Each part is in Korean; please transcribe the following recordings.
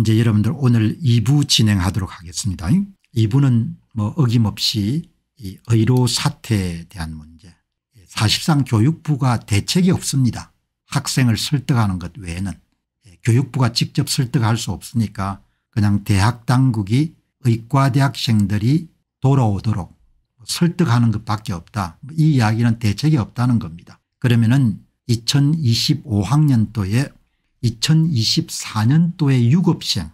이제 여러분들 오늘 2부 진행하도록 하겠습니다. 2부는 뭐 어김없이 의료 사태에 대한 문제 사실상 교육부가 대책이 없습니다. 학생을 설득하는 것 외에는 교육부가 직접 설득할 수 없으니까 그냥 대학 당국이 의과대학생들이 돌아오도록 설득하는 것밖에 없다. 이 이야기는 대책이 없다는 겁니다. 그러면은 2025학년도에 2024년도에 6급생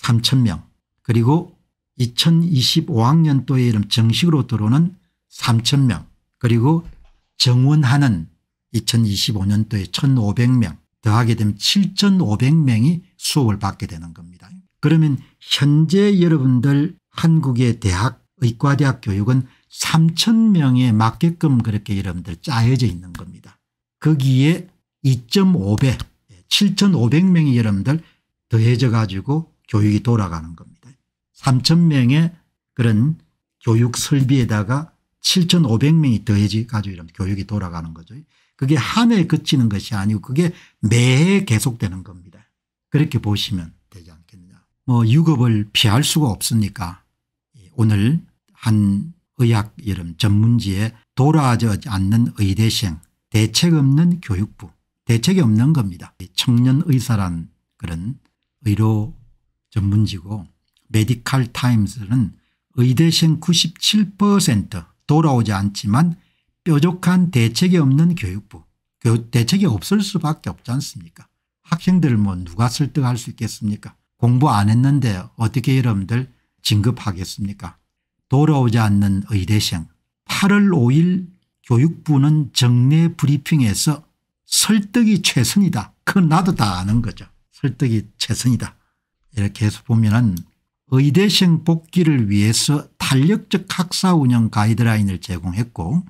3천명 그리고 2025학년도에 이름 정식으로 들어오는 3천명 그리고 정원하는 2025년도에 1500명 더하게 되면 7500명이 수업을 받게 되는 겁니다. 그러면 현재 여러분들 한국의 대학 의과대학 교육은 3천명에 맞게끔 그렇게 여러분들 짜여져 있는 겁니다. 거기에 2.5배 7 5 0 0명의 여러분들 더해져 가지고 교육이 돌아가는 겁니다. 3,000명의 그런 교육 설비에다가 7,500명이 더해지 가지고 교육이 돌아가는 거죠. 그게 한해 그치는 것이 아니고 그게 매해 계속되는 겁니다. 그렇게 보시면 되지 않겠느냐. 뭐 유급을 피할 수가 없으니까 예, 오늘 한 의학 여름 전문지에 돌아가지 않는 의대생 대책 없는 교육부 대책이 없는 겁니다. 청년 의사란 그런 의료 전문지고 메디칼 타임스는 의대생 97% 돌아오지 않지만 뾰족한 대책이 없는 교육부 대책이 없을 수밖에 없지 않습니까 학생들 뭐 누가 설득할 수 있겠습니까 공부 안 했는데 어떻게 여러분들 진급하겠습니까 돌아오지 않는 의대생 8월 5일 교육부는 정례 브리핑에서 설득이 최선이다. 그건 나도 다 아는 거죠. 설득이 최선이다. 이렇게 해서 보면은 의대생 복귀를 위해서 탄력적 학사 운영 가이드라인을 제공했고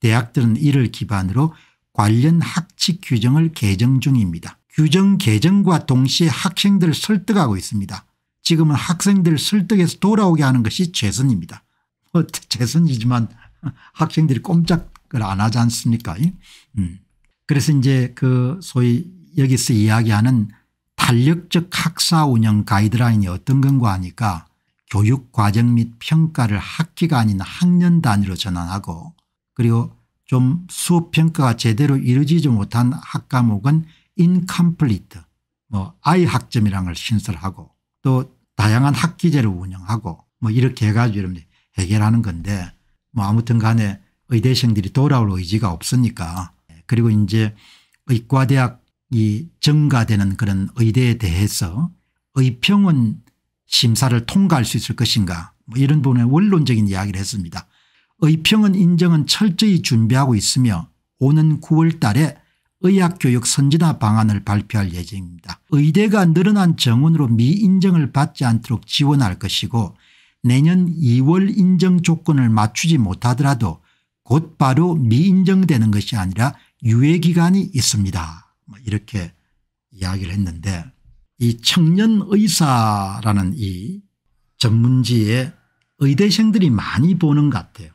대학들은 이를 기반으로 관련 학칙 규정을 개정 중입니다. 규정 개정과 동시에 학생들을 설득하고 있습니다. 지금은 학생들을 설득해서 돌아오게 하는 것이 최선입니다. 뭐 최선이지만 학생들이 꼼짝을 안 하지 않습니까 음. 그래서 이제 그 소위 여기서 이야기하는 탄력적 학사 운영 가이드라인이 어떤 건가 하니까 교육 과정 및 평가를 학기가 아닌 학년 단위로 전환하고 그리고 좀 수업 평가가 제대로 이루어지지 못한 학과목은 incomplete 뭐 아이 학점이란걸 신설하고 또 다양한 학기제를 운영하고 뭐 이렇게 해가지고 여 이런 해결하는 건데 뭐 아무튼 간에 의대생들이 돌아올 의지가 없으니까 그리고 이제 의과대학이 증가되는 그런 의대에 대해서 의평은 심사를 통과할 수 있을 것인가 뭐 이런 부분에 원론적인 이야기를 했습니다. 의평은 인정은 철저히 준비하고 있으며 오는 9월 달에 의학교육 선진화 방안을 발표할 예정입니다. 의대가 늘어난 정원으로 미인정을 받지 않도록 지원할 것이고 내년 2월 인정 조건을 맞추지 못하더라도 곧바로 미인정되는 것이 아니라 유예기간이 있습니다. 뭐 이렇게 이야기를 했는데 이 청년의사라는 이 전문지에 의대생들이 많이 보는 것 같아요.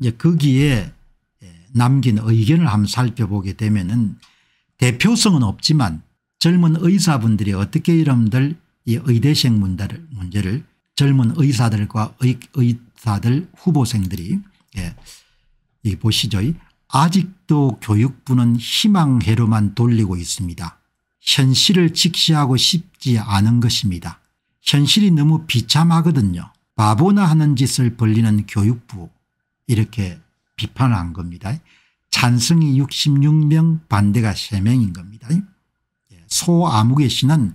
이제 거기에 예, 남긴 의견을 한번 살펴보게 되면은 대표성은 없지만 젊은 의사분들이 어떻게 이름들 이 의대생 문제를, 문제를 젊은 의사들과 의, 의사들 후보생들이 예, 보시죠. 아직도 교육부는 희망해로만 돌리고 있습니다. 현실을 직시하고 싶지 않은 것입니다. 현실이 너무 비참하거든요. 바보나 하는 짓을 벌리는 교육부 이렇게 비판한 겁니다. 찬성이 66명 반대가 3명인 겁니다. 예, 소아무개 씨는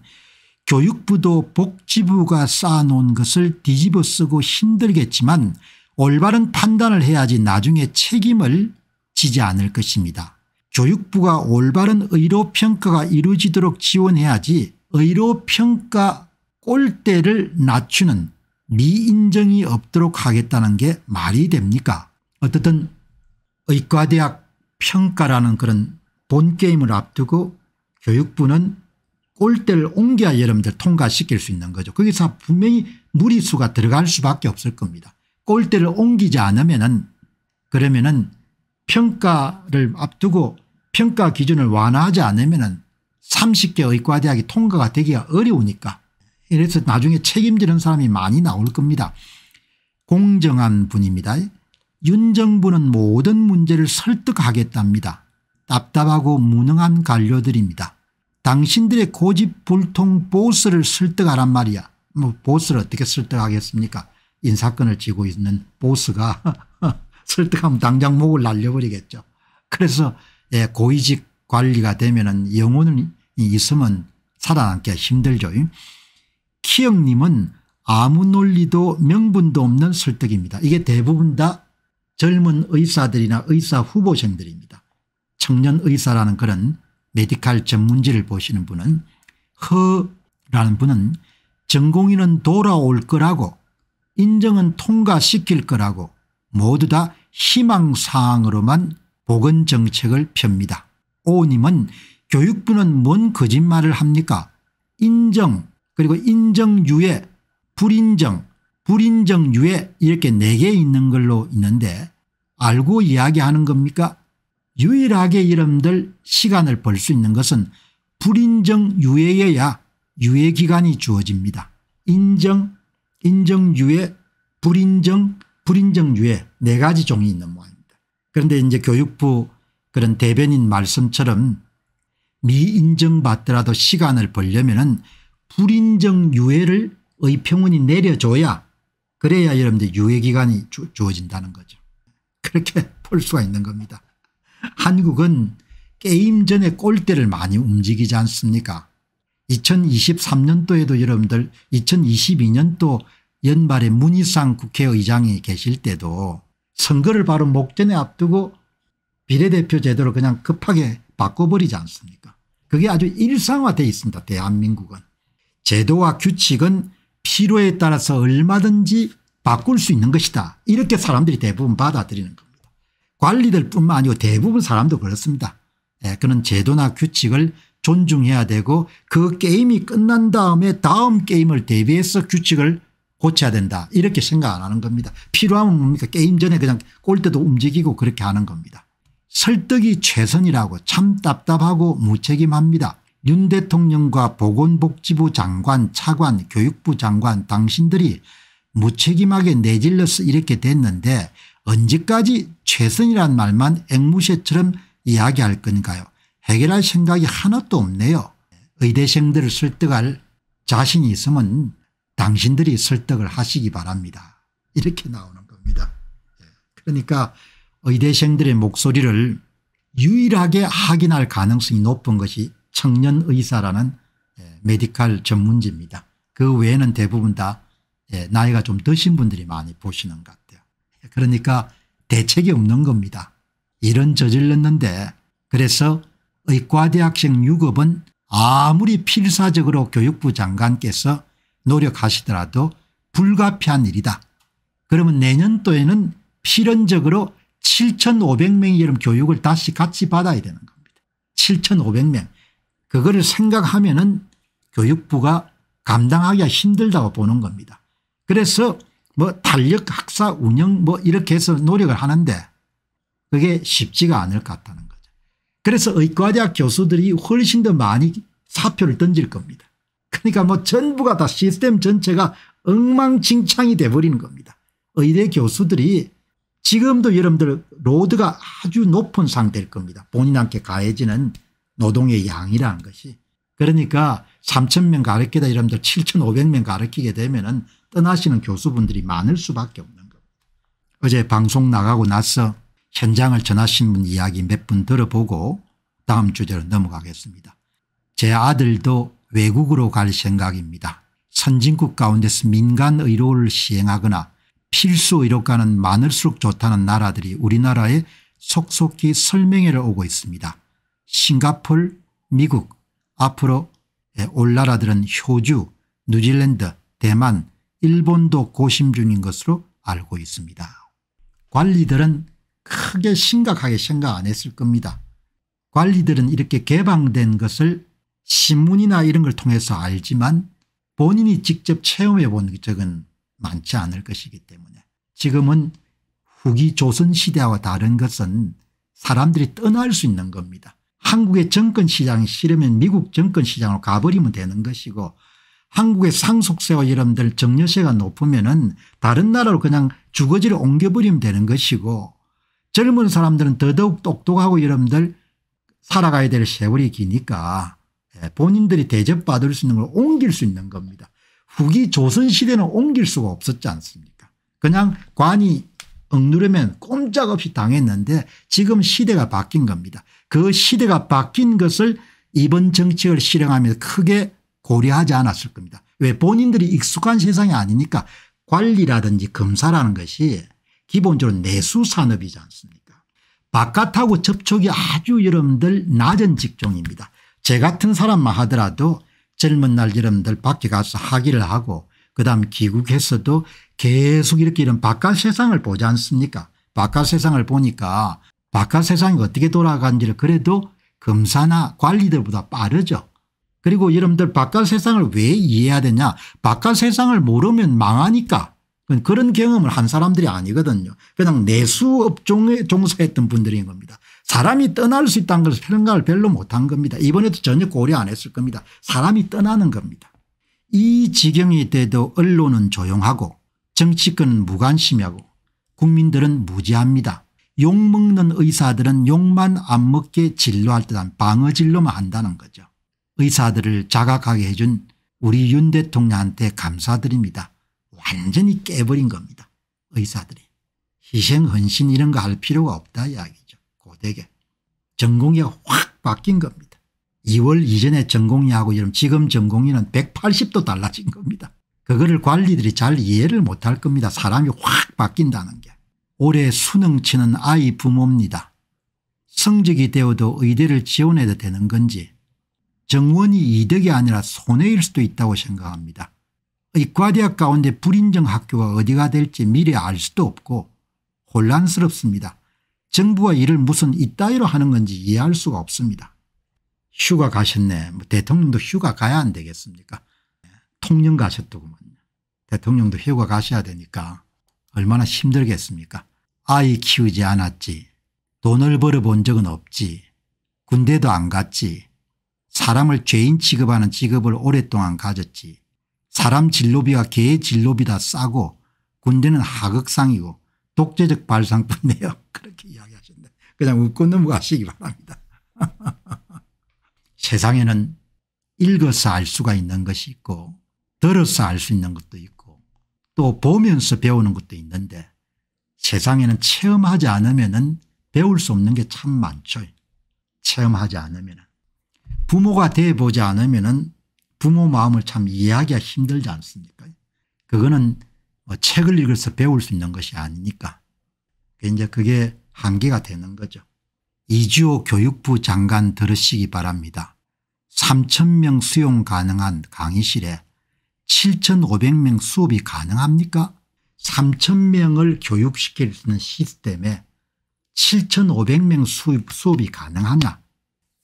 교육부도 복지부가 쌓아놓은 것을 뒤집어 쓰고 힘들겠지만 올바른 판단을 해야지 나중에 책임을 지지 않을 것입니다. 교육부가 올바른 의료평가가 이루어지도록 지원해야지 의료평가 꼴대를 낮추는 미인정이 없도록 하겠다는 게 말이 됩니까 어떻든 의과대학 평가라는 그런 본게임을 앞두고 교육부는 꼴대를 옮겨야 여러분들 통과시킬 수 있는 거죠. 거기서 분명히 무리수가 들어갈 수밖에 없을 겁니다. 꼴대를 옮기지 않으면 은 그러면 은 평가를 앞두고 평가 기준을 완화하지 않으면 30개 의과대학이 통과가 되기가 어려우니까 이래서 나중에 책임지는 사람이 많이 나올 겁니다. 공정한 분입니다. 윤 정부는 모든 문제를 설득하겠답니다. 답답하고 무능한 관료들입니다. 당신들의 고집불통 보스를 설득하란 말이야. 뭐 보스를 어떻게 설득하겠습니까 인사권을 쥐고 있는 보스가 설득하면 당장 목을 날려버리겠죠. 그래서 예, 고위직 관리가 되면은 영혼이 있으면 살아남기가 힘들죠. 키영님은 아무 논리도 명분도 없는 설득입니다. 이게 대부분 다 젊은 의사들이나 의사 후보생들입니다. 청년 의사라는 그런 메디칼 전문지를 보시는 분은 허라는 분은 전공인은 돌아올 거라고 인정은 통과시킬 거라고 모두 다 희망사항으로만 보건정책을 펴니다 오님은 교육부는 뭔 거짓말을 합니까 인정 그리고 인정유예 불인정 불인정유예 이렇게 네 개 있는 걸로 있는데 알고 이야기하는 겁니까 유일하게 이름들 시간을 벌 수 있는 것은 불인정 유예여야 유예기간이 주어집니다. 인정, 인정유예, 불인정, 불인정 유예 네 가지 종이 있는 모양입니다. 그런데 이제 교육부 그런 대변인 말씀처럼 미인정받더라도 시간을 벌려면은 불인정 유예를 의평원이 내려줘야 그래야 여러분들 유예기간이 주, 어진다는 거죠. 그렇게 볼 수가 있는 겁니다. 한국은 게임 전에 골대를 많이 움직이지 않습니까 2023년도에도 여러분들 2022년도 연말에 문희상 국회의장이 계실 때도 선거를 바로 목전에 앞두고 비례대표 제도를 그냥 급하게 바꿔버리지 않습니까 그게 아주 일상화되어 있습니다 대한민국은 제도와 규칙은 필요에 따라서 얼마든지 바꿀 수 있는 것이다 이렇게 사람들이 대부분 받아들이는 겁니다 관리들 뿐만 아니고 대부분 사람도 그렇습니다 예, 그런 제도나 규칙을 존중해야 되고 그 게임이 끝난 다음에 다음 게임을 대비해서 규칙을 고쳐야 된다 이렇게 생각 안 하는 겁니다. 필요하면 뭡니까 게임 전에 그냥 골대도 움직이고 그렇게 하는 겁니다. 설득이 최선이라고 참 답답하고 무책임합니다. 윤 대통령과 보건복지부 장관 차관 교육부 장관 당신들이 무책임하게 내질러서 이렇게 됐는데 언제까지 최선이란 말만 앵무새처럼 이야기할 건가요 해결할 생각이 하나도 없네요. 의대생들을 설득할 자신이 있으면 당신들이 설득을 하시기 바랍니다. 이렇게 나오는 겁니다. 예. 그러니까 의대생들의 목소리를 유일하게 확인할 가능성이 높은 것이 청년 의사라는 예, 메디칼 전문지입니다. 그 외에는 대부분 다 예, 나이가 좀 드신 분들이 많이 보시는 것 같아요. 그러니까 대책이 없는 겁니다. 이런 저질렀는데 그래서 의과대학생 유급은 아무리 필사적으로 교육부 장관께서 노력하시더라도 불가피한 일이다. 그러면 내년도에는 필연적으로 7,500명이 여러분 교육을 다시 같이 받아야 되는 겁니다. 7,500명. 그거를 생각하면 은 교육부가 감당하기가 힘들다고 보는 겁니다. 그래서 뭐 탄력 학사 운영 뭐 이렇게 해서 노력을 하는데 그게 쉽지가 않을 것 같다는 거죠. 그래서 의과대학 교수들이 훨씬 더 많이 사표를 던질 겁니다. 그러니까 뭐 전부가 다 시스템 전체가 엉망진창이 돼버리는 겁니다. 의대 교수들이 지금도 여러분들 로드가 아주 높은 상태일 겁니다. 본인한테 가해지는 노동의 양이라는 것이. 그러니까 3,000명 가르치다 여러분들 7,500명 가르치게 되면 은 떠나시는 교수분들이 많을 수밖에 없는 겁니다. 어제 방송 나가고 나서 현장을 전하신 분 이야기 몇 분 들어보고 다음 주제로 넘어가겠습니다. 제 아들도 외국으로 갈 생각입니다. 선진국 가운데서 민간 의료를 시행하거나 필수 의료과는 많을수록 좋다는 나라들이 우리나라에 속속히 설명회를 오고 있습니다. 싱가폴, 미국, 앞으로 올 나라들은 효주, 뉴질랜드, 대만, 일본도 고심 중인 것으로 알고 있습니다. 관리들은 크게 심각하게 생각 안 했을 겁니다. 관리들은 이렇게 개방된 것을 신문이나 이런 걸 통해서 알지만 본인이 직접 체험해 본 적은 많지 않을 것이기 때문에 지금은 후기 조선시대와 다른 것은 사람들이 떠날 수 있는 겁니다. 한국의 정권시장이 싫으면 미국 정권시장으로 가버리면 되는 것이고 한국의 상속세와 여러분들 정여세가 높으면 은 다른 나라로 그냥 주거지를 옮겨버리면 되는 것이고 젊은 사람들은 더더욱 똑똑하고 여러분들 살아가야 될 세월이 기니까 예, 본인들이 대접받을 수 있는 걸 옮길 수 있는 겁니다. 후기 조선시대는 옮길 수가 없었지 않습니까 그냥 관이 억누르면 꼼짝없이 당했는데 지금 시대가 바뀐 겁니다. 그 시대가 바뀐 것을 이번 정책을 실행하면서 크게 고려하지 않았을 겁니다. 왜 본인들이 익숙한 세상이 아니니까 관리라든지 검사라는 것이 기본적으로 내수 산업이지 않습니까 바깥하고 접촉이 아주 여러분들 낮은 직종입니다. 제 같은 사람만 하더라도 젊은 날 여러분들 밖에 가서 학위를 하고 그다음 귀국해서도 계속 이렇게 이런 바깥 세상을 보지 않습니까 바깥 세상을 보니까 바깥 세상이 어떻게 돌아가는지를 그래도 검사나 관리들보다 빠르죠. 그리고 여러분들 바깥 세상을 왜 이해해야 되냐 바깥 세상을 모르면 망하니까 그런 경험을 한 사람들이 아니거든요. 그냥 내수업종에 종사했던 분들인 겁니다. 사람이 떠날 수 있다는 것을 생각을 별로 못한 겁니다. 이번에도 전혀 고려 안 했을 겁니다. 사람이 떠나는 겁니다. 이 지경이 돼도 언론은 조용하고 정치권은 무관심하고 국민들은 무지합니다. 욕먹는 의사들은 욕만 안 먹게 진료할 듯한 방어진료만 한다는 거죠. 의사들을 자각하게 해준 우리 윤 대통령한테 감사드립니다. 완전히 깨버린 겁니다. 의사들이. 희생 헌신 이런 거 할 필요가 없다 이야기. 되게 전공이가확 바뀐 겁니다. 2월 이전에 전공이하고 지금 전공이는 180도 달라진 겁니다. 그거를 관리들이 잘 이해를 못할 겁니다. 사람이 확 바뀐다는 게. 올해 수능치는 아이 부모입니다. 성적이 되어도 의대를 지원해도 되는 건지 정원이 이득이 아니라 손해일 수도 있다고 생각합니다. 의과대학 가운데 불인정 학교가 어디가 될지 미리 알 수도 없고 혼란스럽습니다. 정부가 이를 무슨 이따위로 하는 건지 이해할 수가 없습니다. 휴가 가셨네. 뭐 대통령도 휴가 가야 안 되겠습니까? 통영 가셨더구먼 대통령도 휴가 가셔야 되니까 얼마나 힘들겠습니까? 아이 키우지 않았지. 돈을 벌어본 적은 없지. 군대도 안 갔지. 사람을 죄인 취급하는 직업을 오랫동안 가졌지. 사람 진로비와 개 진로비다 싸고 군대는 하극상이고 독재적 발상뿐이에요 그렇게 이야기하셨는데 그냥 웃고 넘어가시기 바랍니다. 세상에는 읽어서 알 수가 있는 것이 있고 들어서 알 수 있는 것도 있고 또 보면서 배우는 것도 있는데 세상에는 체험하지 않으면 은 배울 수 없는 게 참 많죠. 체험하지 않으면. 부모가 돼보지 않으면 은 부모 마음을 참 이해하기가 힘들지 않습니까 그거는 뭐 책을 읽어서 배울 수 있는 것이 아니니까 이제 그게 한계가 되는 거죠. 이주호 교육부 장관 들으시기 바랍니다. 3 0명 수용 가능한 강의실에 7,500명 수업이 가능합니까? 3 0명을 교육시킬 수 있는 시스템에 7,500명 수업, 수업이 가능하냐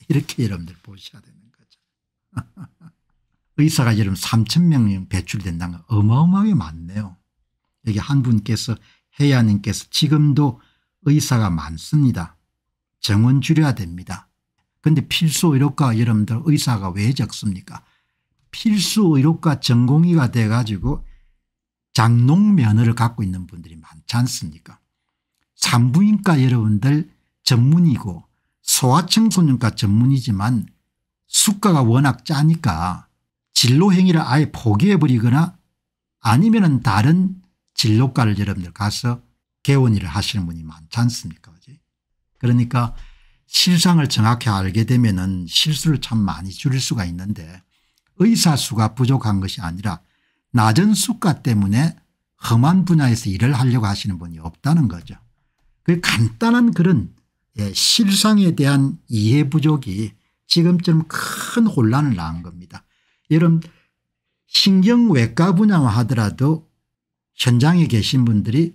이렇게 여러분들 보셔야 되는 거죠. 의사가 여러분 3 0명 배출된다는 건 어마어마하게 많네요. 여기 한 분께서 해야님께서 지금도 의사가 많습니다. 정원 줄여야 됩니다. 근데 필수 의료과 여러분들 의사가 왜 적습니까? 필수 의료과 전공의가 돼가지고 장농 면허를 갖고 있는 분들이 많지 않습니까? 산부인과 여러분들 전문이고 소아청소년과 전문이지만 수가가 워낙 짜니까 진로 행위를 아예 포기해버리거나 아니면 다른 진로과를 여러분들 가서 개원의를 하시는 분이 많지 않습니까 그지 그러니까 실상을 정확히 알게 되면 은 실수를 참 많이 줄일 수가 있는데 의사수가 부족한 것이 아니라 낮은 수가 때문에 험한 분야에서 일을 하려고 하시는 분이 없다는 거죠. 그 간단한 그런 예, 실상에 대한 이해 부족이 지금쯤 큰 혼란을 낳은 겁니다. 여러분 신경외과 분야만 하더라도 현장에 계신 분들이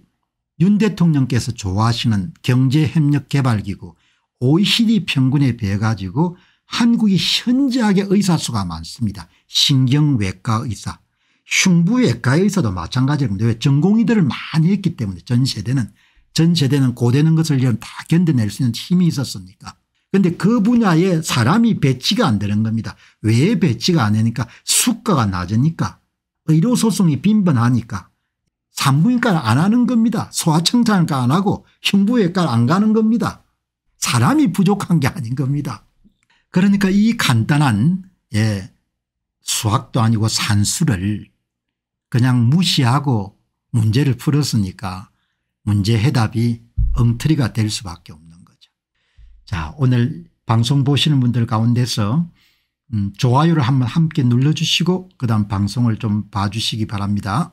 윤 대통령께서 좋아하시는 경제협력개발기구 OECD 평균에 비해 가지고 한국이 현저하게 의사수가 많습니다. 신경외과 의사 흉부외과 의사도 마찬가지입니다. 왜 전공의들을 많이 했기 때문에 전 세대는 전 세대는 고되는 것을 다 견뎌낼 수 있는 힘이 있었습니까 그런데 그 분야에 사람이 배치가 안 되는 겁니다. 왜 배치가 안 되니까 수가가 낮으니까 의료소송이 빈번하니까 산부인과를 안 하는 겁니다. 소아청산과안 하고 흉부외과를 안 가는 겁니다. 사람이 부족한 게 아닌 겁니다. 그러니까 이 간단한 예, 수학도 아니고 산수를 그냥 무시하고 문제를 풀었으니까 문제 해답이 엉터리가 될 수밖에 없는 거죠. 자 오늘 방송 보시는 분들 가운데서 음, 좋아요를 한번 함께 눌러주시고 그다음 방송을 좀 봐주시기 바랍니다.